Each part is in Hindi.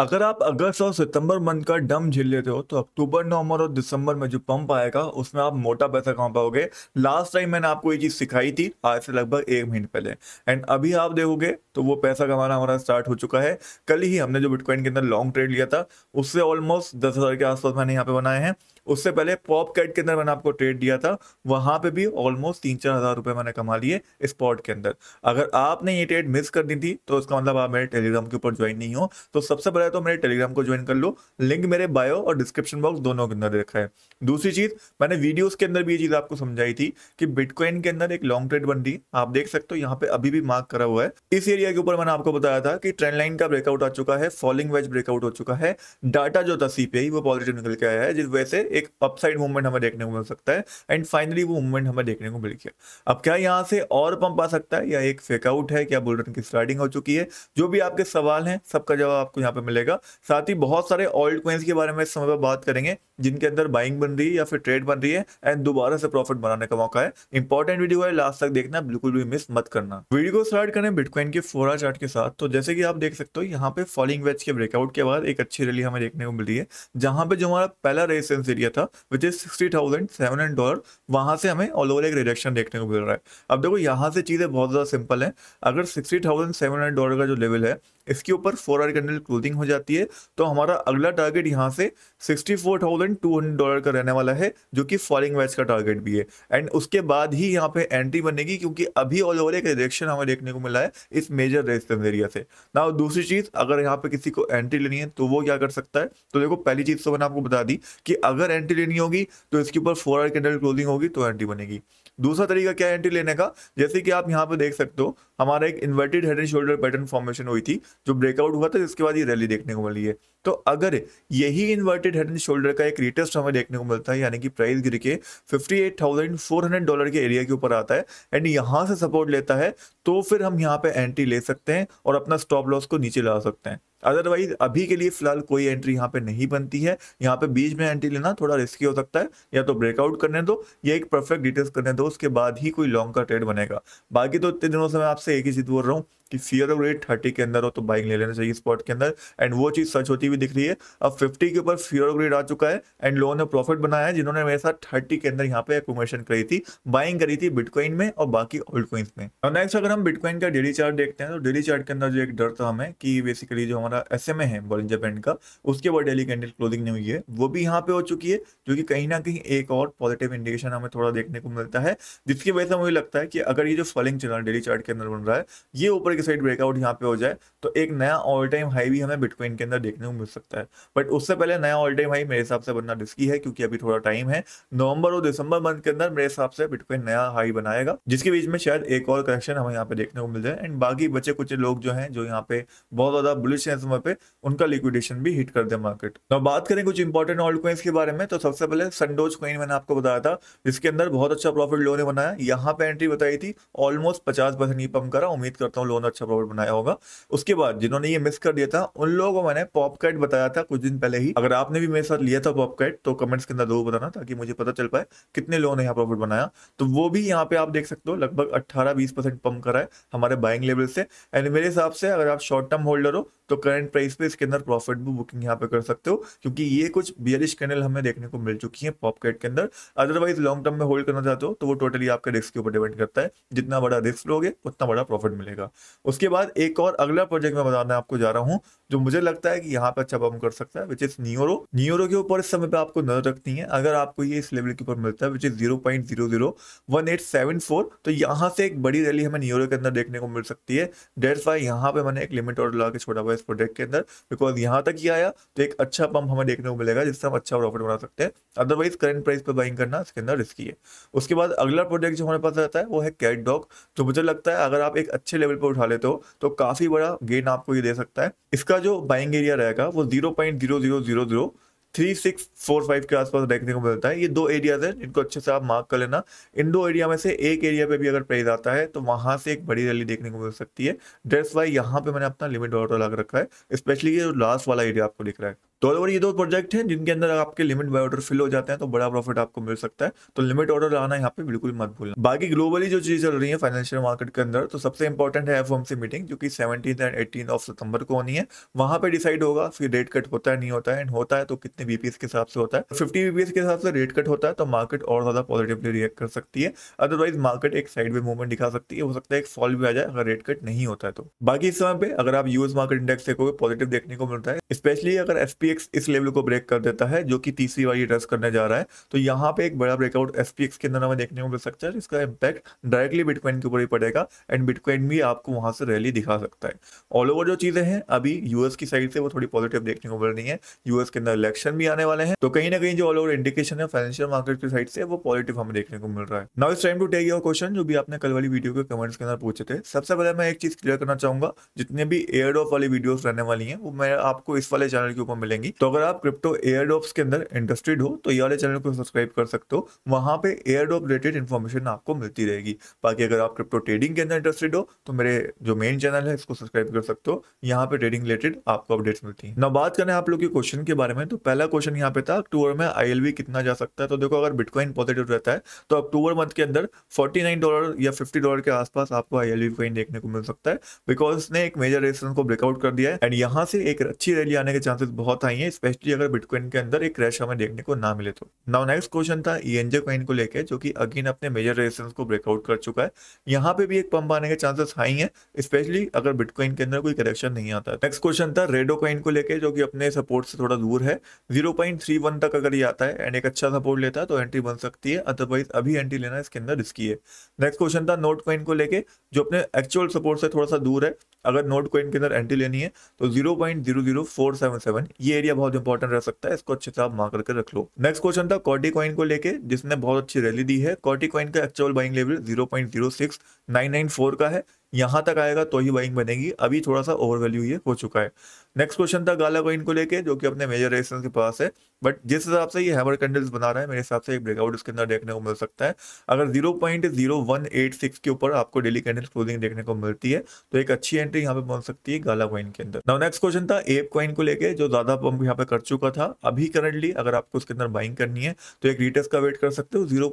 अगर आप अगस्त और सितंबर मंथ का डम झेल लेते हो तो अक्टूबर नवंबर और दिसंबर में जो पंप आएगा उसमें आप मोटा पैसा कमा पाओगे लास्ट टाइम मैंने आपको ये चीज़ सिखाई थी आज से लगभग एक महीने पहले एंड अभी आप देखोगे तो वो पैसा कमाना हमारा स्टार्ट हो चुका है कल ही हमने जो बिटकॉइन के अंदर लॉन्ग ट्रेड लिया था उससे ऑलमोस्ट दस हज़ार के आसपास मैंने यहाँ पे बनाए हैं उससे पहले पॉप कैट के अंदर मैंने आपको ट्रेड दिया था वहां पे भी ऑलमोस्ट तीन चार हजार रुपए मैंने कमा लिए स्पॉट के अंदर अगर आपने ये ट्रेड मिस कर दी थी तो उसका मतलब आप मेरे टेलीग्राम के ऊपर ज्वाइन नहीं हो तो सबसे पहले तो मेरे टेलीग्राम को ज्वाइन कर लो लिंक मेरे बायो और डिस्क्रिप्शन बॉक्स दोनों के अंदर रखा है दूसरी चीज मैंने वीडियोज के अंदर भी ये चीज आपको समझाई थी कि बिटकॉइन के अंदर एक लॉन्ग ट्रेड बन रही आप देख सकते हो यहाँ पे अभी भी मार्क करा हुआ है इस एरिया के ऊपर मैंने आपको बताया था कि ट्रेंड लाइन का ब्रेकआउट आ चुका है फॉलिंग वेज ब्रेकआउट हो चुका है डाटा जो था सीपीआई वो पॉजिटिव निकल के आया है जिस वजह से एक अपसाइड मूवमेंट हमें देखने को मिल सकता है एंड फाइनली वो मूवमेंट हमें देखने को मिल गया अब क्या यहाँ से और पंप आ सकता है या एक फेकआउट है क्या बुलरन की स्टार्टिंग हो चुकी है जो भी आपके सवाल हैं सबका जवाब आपको यहाँ पे मिलेगा साथ ही बहुत सारे ऑल्ड क्वेंस के बारे में इस समय पर बात करेंगे जिनके अंदर बाइंग बन रही है या फिर ट्रेड बन रही है एंड दोबारा से प्रॉफिट बनाने का मौका है इंपॉर्टेंट वीडियो है लास्ट तक देखना बिल्कुल भी मिस मत करना वीडियो को स्टार्ट करें बिटकॉइन के फोरा चार्ट के साथ तो जैसे कि आप देख सकते हो यहाँ पे फॉलिंग वेज के ब्रेकआउट के बाद एक अच्छी रैली हमें देखने को मिल रही है जहां पे जो हमारा पहला रेजिस्टेंस एरिया दिया था which is sixty thousand seven hundred dollar वहाँ से हमें ऑल ओवर एक रिडक्शन देखने को मिल रहा है अब देखो यहाँ से चीज़ें बहुत ज़्यादा सिंपल है अगर sixty thousand seven hundred dollar का जो लेवल है इसके ऊपर फोर आर कैंडल क्लोजिंग हो जाती है तो हमारा अगला टारगेट यहाँ से sixty four thousand two hundred dollar का रहने वाला है जो कि फॉलिंग वैच का टारगेट भी है एंड उसके बाद ही यहाँ पे एंट्री बनेगी क्योंकि अभी ऑल ओवर एक रिजेक्शन हमें देखने को मिला है इस मेजर रेजिस्टेंस एरिया से ना दूसरी चीज अगर यहाँ पे किसी को एंट्री लेनी है तो वो क्या कर सकता है तो देखो पहली चीज तो मैंने आपको बता दी कि अगर एंट्री लेनी होगी तो इसके ऊपर फोर आर कैंडल क्लोजिंग होगी तो एंट्री बनेगी दूसरा तरीका क्या है एंट्री लेने का जैसे कि आप यहाँ पे देख सकते हो हमारा एक inverted head and shoulder pattern formation हुई थी जो ब्रेकआउट हुआ था इसके बाद ये रैली देखने को मिली है तो अगर यही इन्वर्टेड हेड एंड शोल्डर का एक रिटेस्ट हमें देखने को मिलता है यानी कि प्राइस गिर के 58,400 डॉलर के एरिया के ऊपर आता है एंड यहाँ से सपोर्ट लेता है तो फिर हम यहाँ पे एंट्री ले सकते हैं और अपना स्टॉप लॉस को नीचे ला सकते हैं अदरवाइज अभी के लिए फिलहाल कोई एंट्री यहाँ पे नहीं बनती है यहाँ पे बीच में एंट्री लेना थोड़ा रिस्की हो सकता है या तो ब्रेकआउट करने दो या एक परफेक्ट डिटेल्स करने दो उसके बाद ही कोई लॉन्ग का ट्रेड बनेगा बाकी तो इतने दिनों से मैं आपसे एक ही चीज बोल रहा हूँ कि फियर ऑफ रेट थर्टी के अंदर हो तो बाइक ले लेना चाहिए स्पॉट के अंदर एंड वो चीज सच होती हुई दिख रही है अब फिफ्टी के ऊपर फियर ऑफ रेट आ चुका है एंड लोगों ने प्रॉफिट बनाया है जिन्होंने मेरे साथ थर्टी के अंदर यहाँ पे एकोमेशन करी थी बाइंग करी थी बिटकॉइन में और बाकी ओल्ड कॉइन्स में और नेक्स्ट अगर हम बिटकॉइन का डेली चार्ट देखते हैं तो डेली चार्ट के अंदर जो एक डर था तो हमें कि बेसिकली जो हमारा एस एम ए है बॉलिंजर बैंड का उसके ऊपर डेली कैंडल क्लोजिंग नहीं हुई है वो भी यहाँ पे हो चुकी है जो कि कहीं ना कहीं एक और पॉजिटिव इंडिकेशन हमें थोड़ा देखने को मिलता है जिसकी वजह से मुझे लगता है कि अगर ये जो फॉलिंग चल रहा है डेली चार्ट के अंदर बन रहा है ये ऊपर की साइड ब्रेकआउट यहाँ पे हो जाए तो एक नया ऑल टाइम हाई भी हमें बिटकॉइन के अंदर देखने को मिल सकता है बट उससे पहले नया ऑल टाइम हाई मेरे हिसाब से बनना रिस्की है क्योंकि अभी थोड़ा टाइम है नवंबर और दिसंबर मंथ के अंदर मेरे हिसाब से बिटकॉइन नया हाई बनाएगा जिसके बीच में शायद एक और करेक्शन हमें यहाँ पे देखने को मिल जाए एंड बाकी बचे कुछ लोग जो है जो यहाँ पे बहुत ज्यादा बुलिश है समय पर उनका लिक्विडेशन भी हिट कर दे मार्केट बात करें कुछ इंपॉर्टेंट ऑल्ड कॉइन्स के बारे में तो सबसे पहले संडोज कॉइन मैंने आपको बताया था जिसके अंदर बहुत अच्छा प्रॉफिट लो ने बनाया यहाँ पे एंट्री बताई थी ऑलमोस्ट पचास परसेंट ही पंप करा उम्मीद करता हूँ लोन अच्छा प्रॉफिट बनाया होगा उसके बाद जिन्होंने ये मिस कर दिया था उन लोगों को मैंने पॉपकेट बताया था कुछ दिन पहले ही अगर आपने भी मेरे साथ लिया था पॉपकेट तो कमेंट्स के अंदर जरूर बताना ताकि मुझे पता चल पाए कितने लोगों ने यहाँ प्रॉफिट बनाया तो वो भी यहाँ पे आप देख सकते हो लगभग अट्ठारह बीस परसेंट पम्प करा है हमारे बाइंग लेवल से एंड मेरे हिसाब से अगर आप शॉर्ट टर्म होल्डर हो तो करंट प्राइस पे इसके अंदर प्रॉफिट भी बुकिंग यहाँ पे कर सकते हो क्योंकि ये कुछ बियरिश कैंडल हमें देखने को मिल चुकी है पॉपकेट के अंदर अदरवाइज लॉन्ग टर्म में होल्ड करना चाहते हो तो वो टोटली आपके रिस्क के ऊपर डिपेंड करता है जितना बड़ा रिस्क लोगे उतना बड़ा प्रॉफिट मिलेगा उसके बाद एक और अगला प्रोजेक्ट मैं बताने आपको जा रहा हूँ जो मुझे लगता है कि यहाँ पे अच्छा परफॉर्म कर सकता है विच इज न्यूरो न्यूरो के ऊपर इस समय पे आपको नजर रखनी है अगर आपको ये इस लेवल के ऊपर मिलता है which is zero point zero zero one eight seven four तो यहाँ से एक बड़ी रैली हमें न्यूरो के अंदर देखने को मिल सकती है डेट वाई यहाँ पे मैंने एक लिमिट ऑर्डर लगा के छोड़ा हुआ इस प्रोडक्ट के अंदर बिकॉज यहाँ तक ही आया तो एक अच्छा पंप हमें देखने को मिलेगा जिससे हम अच्छा प्रॉफिट बना सकते हैं अदरवाइज करेंट प्राइस पर बाइंग करना इसके अंदर रिस्की है उसके बाद अगला प्रोडक्ट जो हमारे पास रहता है वो है कैट डॉग तो मुझे लगता है अगर आप एक अच्छे लेवल पर उठा उठा लेते हो तो काफी बड़ा गेन आपको ये दे सकता है इसका जो बाइंग एरिया रहेगा वो zero point zero zero zero zero three six four five के आसपास देखने को मिलता है ये दो एरियाज हैं जिनको अच्छे से आप मार्क कर लेना इन दो एरिया में से एक एरिया पे भी अगर प्राइस आता है तो वहां से एक बड़ी रैली देखने को मिल सकती है डेट्स वाई यहाँ पे मैंने अपना लिमिट ऑर्डर लगा रखा है स्पेशली ये लास्ट वाला एरिया आपको दिख रहा है तो ऑल ओवर ये दो प्रोजेक्ट हैं जिनके अंदर आपके लिमिट बाय ऑर्डर फिल हो जाते हैं तो बड़ा प्रॉफिट आपको मिल सकता है तो लिमिट ऑर्डर लाना यहाँ पे बिल्कुल मत भूलना बाकी ग्लोबली जो चीज चल रही है फाइनेंशियल मार्केट के अंदर तो सबसे इंपॉर्टेंट है एफ मीटिंग जो कि सेवेंटीन एंड एटीन ऑफ सितंबर को होनी है वहां पर डिसाइड होगा फिर रेट कट होता है नहीं होता है एंड होता है तो कितने बीपीएस के हिसाब से होता है फिफ्टी बीपीएस के हिसाब से रेट कट होता है तो मार्केट और ज़्यादा पॉजिटिवली रिएक्ट कर सकती है अदरवाइज मार्केट एक साइड में मूवमेंट दिखा सकती है हो सकता है एक फॉल भी आ जाए अगर रेट कट नहीं होता है तो बाकी इस समय पे अगर आप यूएस मार्केट इंडेक्स देखोगे पॉजिटिव देखने को मिलता है स्पेशली अगर एसपीएक्स इस लेवल को ब्रेक कर देता है जो कि तीसरी बार एड्रेस करने जा रहा है तो यहाँ पे एक बड़ा ब्रेकआउट एसपीएक्स के अंदर हमें देखने को मिल सकता है जिसका इम्पैक्ट डायरेक्टली बिटकॉइन के ऊपर ही पड़ेगा एंड बिटकॉइन भी आपको वहां से रैली दिखा सकता है ऑल ओवर जो चीजें हैं अभी यूएस की साइड से वो थोड़ी पॉजिटिव देखने को मिल रही है यूएस के अंदर इलेक्शन इलेक्शन भी आने वाले हैं तो कहीं ना कहीं जो ऑल ओवर इंडिकेशन है फाइनेंशियल मार्केट की साइड से वो पॉजिटिव हमें देखने को मिल रहा है नाउ इस time to take your question जो भी आपने कल वाली वीडियो के कमेंट्स के अंदर पूछे थे सबसे पहले मैं एक चीज क्लियर करना चाहूंगा जितने भी एयर ऑफ वाली वीडियो रहने वाली है वो मैं आपको इस वाले चैनल के ऊपर मिलेंगी तो अगर आप क्रिप्टो एयर डॉप्स के अंदर इंटरेस्टेड हो तो ये वाले चैनल को सब्सक्राइब कर सकते हो वहां पे एयर डॉप रिलेटेड इन्फॉर्मेशन आपको मिलती रहेगी बाकी अगर आप क्रिप्टो ट्रेडिंग के अंदर इंटरेस्टेड हो तो मेरे जो मेन चैनल है इसको सब्सक्राइब कर सकते हो यहाँ पे ट्रेडिंग रिलेटेड आपको अपडेट्स मिलती है ना बात करें आप लोग के क्वेश्चन के बारे में तो पहला पहला क्वेश्चन यहाँ पे था अक्टूबर में आई कितना जा सकता है तो देखो अगर बिटकॉइन पॉजिटिव रहता है तो अक्टूबर मंथ के अंदर 49 डॉलर या 50 डॉलर के आसपास आपको आई एल कॉइन देखने को मिल सकता है बिकॉज ने एक मेजर रेजिस्टेंस को ब्रेकआउट कर दिया है एंड यहाँ से एक अच्छी रैली आने के चांसेस बहुत आई है स्पेशली अगर बिटकॉइन के अंदर एक क्रैश हमें देखने को ना मिले तो नाउ नेक्स्ट क्वेश्चन था ईएनजे e कॉइन को लेकर जो कि अगेन अपने मेजर रेजिस्टेंस को ब्रेकआउट कर चुका है यहाँ पे भी एक पंप आने के चांसेस हाई है स्पेशली अगर बिटकॉइन के अंदर कोई करेक्शन नहीं आता नेक्स्ट क्वेश्चन था रेडो कॉइन को लेकर जो कि अपने सपोर्ट से थोड़ा दूर है जीरो पॉइंट थ्री वन तक अगर ये आता है एंड एक अच्छा सपोर्ट लेता है तो एंट्री बन सकती है अदरवाइज अभी एंट्री लेना इसके अंदर रिस्की है नेक्स्ट क्वेश्चन था नोट कॉइन को लेके जो अपने एक्चुअल सपोर्ट से थोड़ा सा दूर है अगर नोट कॉइन के अंदर एंट्री लेनी है तो zero point zero zero four seven seven ये एरिया बहुत इंपॉर्टेंट रह सकता है इसको अच्छे से आप मार करके रख लो नेक्स्ट क्वेश्चन था कॉटी कॉइन को लेकर जिसने बहुत अच्छी रैली दी है कॉटी कॉइन का actual buying level zero point zero six nine nine four का है यहां तक आएगा तो ही बाइंग बनेगी अभी थोड़ा सा ओवर वैल्यू ये हो चुका है नेक्स्ट क्वेश्चन था गाला कोइन को लेके जो कि अपने मेजर रेजिस्टेंस के पास है बट जिस हिसाब से ये हैमर कैंडल्स बना रहा है मेरे हिसाब से एक ब्रेकआउट इसके अंदर देखने को मिल सकता है अगर 0.0186 के ऊपर आपको डेली कैंडल्स क्लोजिंग देखने को मिलती है तो एक अच्छी एंट्री यहाँ पे पहुंच सकती है गाला कॉइन के अंदर नाउ नेक्स्ट क्वेश्चन था एप कॉइन को लेके जो ज्यादा पंप यहाँ पे कर चुका था अभी करंटली अगर आपको उसके अंदर बाइंग करनी है तो एक रिटेस्ट का वेट कर सकते हो जीरो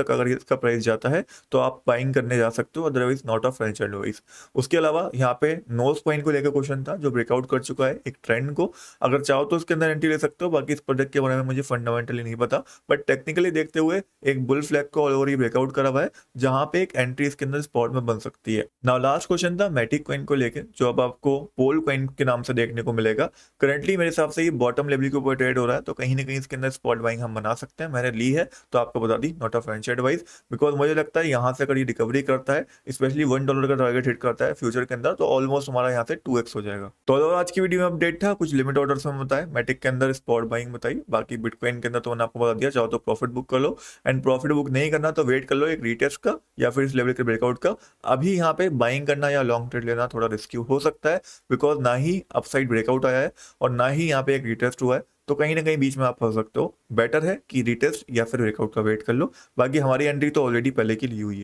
तक अगर इसका प्राइस जाता है तो आप बाइंग करने जा सकते हो otherwise not of financial advice उसके अलावा यहाँ पे नोज पॉइंट को लेकर क्वेश्चन था जो ब्रेकआउट कर चुका है एक ट्रेंड को अगर चाहो तो उसके अंदर एंट्री ले सकते हो बाकी क्योंकि इस प्रोजेक्ट के बारे में मुझे फंडामेंटली नहीं पता बट टेक्निकली देखते हुए एक बुल फ्लैग को ऑल ओवर ही ब्रेकआउट करा हुआ है जहाँ पे एक एंट्री इसके अंदर स्पॉट में बन सकती है नाउ लास्ट क्वेश्चन था मेटिक क्वेंट को लेकर जो अब आपको पोल क्वेंट के नाम से देखने को मिलेगा करंटली मेरे हिसाब से ये बॉटम लेवल के ऊपर ट्रेड हो रहा है तो कहीं ना कहीं इसके अंदर स्पॉट बाइंग हम बना सकते हैं मैंने ली है तो आपको बता दी not of financial advice because मुझे लगता है यहाँ से अगर ये रिकवरी करता है स्पेशली वन डॉलर का टारगेट हिट करता है फ्यूचर के अंदर तो ऑलमोस्ट हमारा यहाँ से टू हो जाएगा तो आज की वीडियो में अपडेट था कुछ लिमिट ऑर्डर हम बताया मेटिक के अंदर स्पॉट बाइंग बाइंग बताई बाकी बिटकॉइन के अंदर तो मैंने आपको बता दिया चाहो तो प्रॉफिट बुक कर लो एंड प्रॉफिट बुक नहीं करना तो वेट कर लो एक रिटेस्ट का या फिर इस लेवल के ब्रेकआउट का अभी यहाँ पे बाइंग करना या लॉन्ग ट्रेड लेना थोड़ा रिस्क्यू हो सकता है बिकॉज ना ही अपसाइड ब्रेकआउट आया है और ना ही यहाँ पे एक रिटेस्ट हुआ है तो कहीं ना कहीं बीच में आप फंस सकते हो बेटर है कि रिटेस्ट या फिर ब्रेकआउट का वेट कर लो बाकी हमारी एंट्री तो ऑलरेडी पहले की ली हुई है